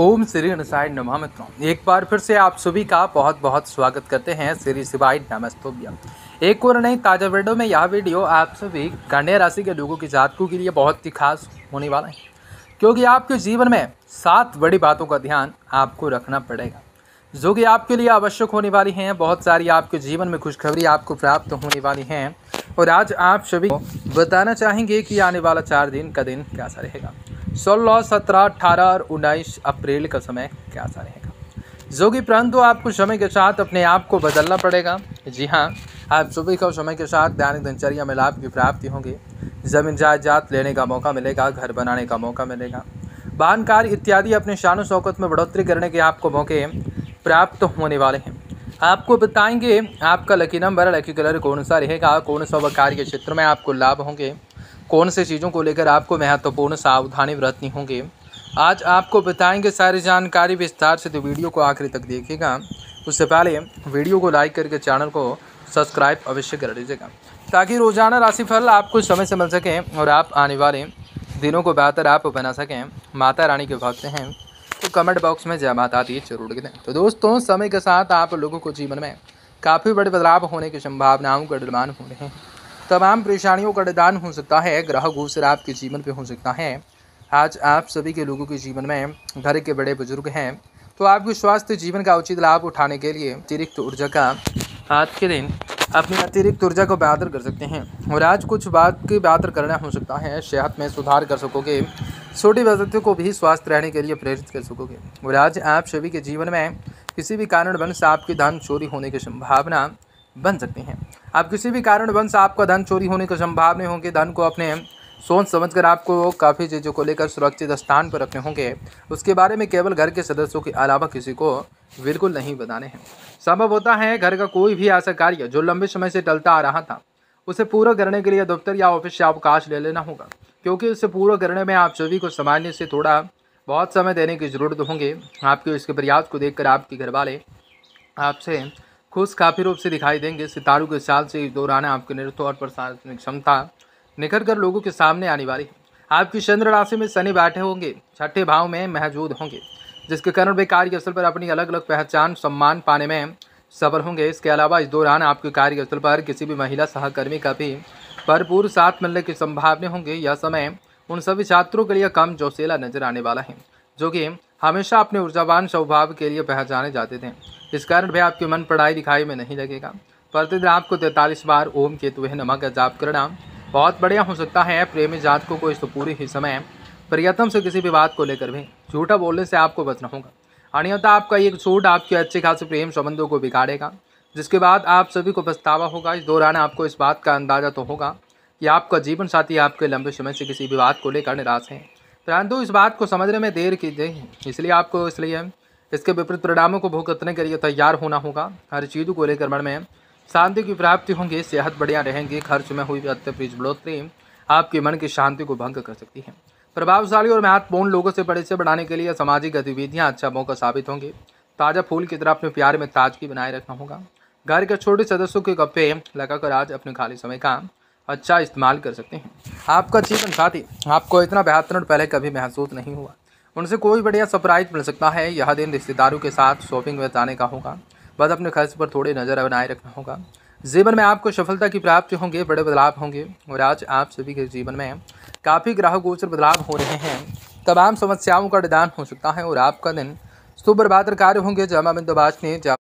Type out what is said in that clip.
ओम श्री अनुसाय नमा मित्रों एक बार फिर से आप सभी का बहुत बहुत स्वागत करते हैं श्री शिवाय नमस्तोभ्यम एक और नई ताज़ा वीडियो में यह वीडियो आप सभी कन्या राशि के लोगों के जातकों के लिए बहुत ही खास होने वाला है क्योंकि आपके जीवन में सात बड़ी बातों का ध्यान आपको रखना पड़ेगा जो कि आपके लिए आवश्यक होने वाली हैं बहुत सारी आपके जीवन में खुशखबरी आपको प्राप्त होने वाली हैं और आज आप सभी को बताना चाहेंगे कि आने वाला चार दिन का दिन कैसा रहेगा सोलह सत्रह अठारह और उन्नीस अप्रैल का समय कैसा रहेगा जोगी परंतु आपको समय के साथ अपने आप को बदलना पड़ेगा जी हाँ आप सुबह का समय के साथ दैनिक दिनचर्या में लाभ की प्राप्ति होंगी ज़मीन जायदाद लेने का मौका मिलेगा घर बनाने का मौका मिलेगा वाहन कार इत्यादि अपने शान शौकत में बढ़ोतरी करने के आपको मौके प्राप्त होने वाले हैं आपको बताएंगे आपका लकी नंबर लकी कलर कौन सा रहेगा कौन सा कार्य क्षेत्र में आपको लाभ होंगे कौन से चीज़ों को लेकर आपको महत्वपूर्ण सावधानी बरतनी होगी आज आपको बताएंगे सारी जानकारी विस्तार से तो वीडियो को आखिरी तक देखिएगा उससे पहले वीडियो को लाइक करके चैनल को सब्सक्राइब अवश्य कर लीजिएगा ताकि रोजाना राशिफल आपको समय से मिल सकें और आप आने वाले दिनों को बेहतर आप बना सकें माता रानी के भक्त हैं तो कमेंट बॉक्स में जय माता दी जरूर लिख दें तो दोस्तों समय के साथ आप लोगों को जीवन में काफ़ी बड़े बदलाव होने की संभावनाओं का निर्माण हो रहे हैं तमाम परेशानियों का निदान हो सकता है ग्रह गोचर आपके जीवन पे हो सकता है आज आप सभी के लोगों के जीवन में घर के बड़े बुजुर्ग हैं तो आपके स्वास्थ्य जीवन का उचित लाभ उठाने के लिए अतिरिक्त ऊर्जा का आज के दिन अपनी अतिरिक्त ऊर्जा को बेहतर कर सकते हैं और आज कुछ बात की बेहतर करना हो सकता है सेहत में सुधार कर सकोगे छोटी बचतों को भी स्वास्थ्य रहने के लिए प्रेरित कर सकोगे और आज आप सभी के जीवन में किसी भी कारण से आपकी धन चोरी होने की संभावना बन सकते हैं आप किसी भी से आपका धन चोरी होने की संभावना होंगे धन को अपने सोच समझकर आपको काफ़ी चीज़ों को लेकर सुरक्षित स्थान पर रखने होंगे उसके बारे में केवल घर के सदस्यों के अलावा किसी को बिल्कुल नहीं बताने हैं संभव होता है घर का कोई भी ऐसा कार्य जो लंबे समय से टलता आ रहा था उसे पूरा करने के लिए दफ्तर या ऑफिस से अवकाश ले लेना होगा क्योंकि उसे पूरा करने में आप सभी को समाजने से थोड़ा बहुत समय देने की ज़रूरत होंगे आपके इसके प्रयास को देखकर आपके घर वाले आपसे खुश काफ़ी रूप से दिखाई देंगे सितारों के साल से इस दौरान आपके नृत्य और प्रशासनिक क्षमता निखर कर लोगों के सामने आने वाली है आपकी चंद्र राशि में शनि बैठे होंगे छठे भाव में महजूद होंगे जिसके कारण वे कार्यस्थल पर अपनी अलग अलग पहचान सम्मान पाने में सफल होंगे इसके अलावा इस दौरान आपके कार्यस्थल पर किसी भी महिला सहकर्मी का भी भरपूर साथ मिलने की संभावना होंगी यह समय उन सभी छात्रों के लिए कम जोशीला नजर आने वाला है जो कि हमेशा अपने ऊर्जावान स्वभाव के लिए पहचाने जाते थे इस कारण भी आपके मन पढ़ाई लिखाई में नहीं लगेगा प्रतिदिन आपको तैंतालीस बार ओम केतु नमक का जाप करना बहुत बढ़िया हो सकता है प्रेमी जातकों को इस तो पूरे ही समय प्रयत्न से किसी भी बात को लेकर भी झूठा बोलने से आपको बचना होगा अन्यथा आपका एक छूट आपके अच्छे खासे प्रेम संबंधों को बिगाड़ेगा जिसके बाद आप सभी को पछतावा होगा इस दौरान आपको इस बात का अंदाज़ा तो होगा कि आपका जीवन साथी आपके लंबे समय से किसी भी बात को लेकर निराश है परंतु इस बात को समझने में देर की जाएगी इसलिए आपको इसलिए इसके विपरीत परिणामों को भुगतने के लिए तैयार होना होगा हर चीज़ को लेकर मन में शांति की प्राप्ति होंगी सेहत बढ़िया रहेंगी खर्च में हुई अत्यपरीज बढ़ोतरी आपके मन की शांति को भंग कर सकती है प्रभावशाली और महत्वपूर्ण लोगों से परिचय बढ़ाने के लिए सामाजिक गतिविधियाँ अच्छा मौका साबित होंगी ताज़ा फूल की तरह अपने प्यार में ताजगी बनाए रखना होगा घर के छोटे सदस्यों के गप्पे लगाकर आज अपने खाली समय का अच्छा इस्तेमाल कर सकते हैं आपका जीवन साथी आपको इतना बेहतर पहले कभी महसूस नहीं हुआ उनसे कोई बढ़िया सरप्राइज मिल सकता है यह दिन रिश्तेदारों के साथ शॉपिंग में जाने का होगा बस अपने खर्च पर थोड़ी नज़र बनाए रखना होगा जीवन में आपको सफलता की प्राप्ति होंगे बड़े बदलाव होंगे और आज आप सभी के जीवन में काफ़ी ग्राहक गोचर बदलाव हो रहे हैं तमाम समस्याओं का निदान हो सकता है और आपका दिन सुप्रभात कार्य होंगे जामा बिंदोबाज ने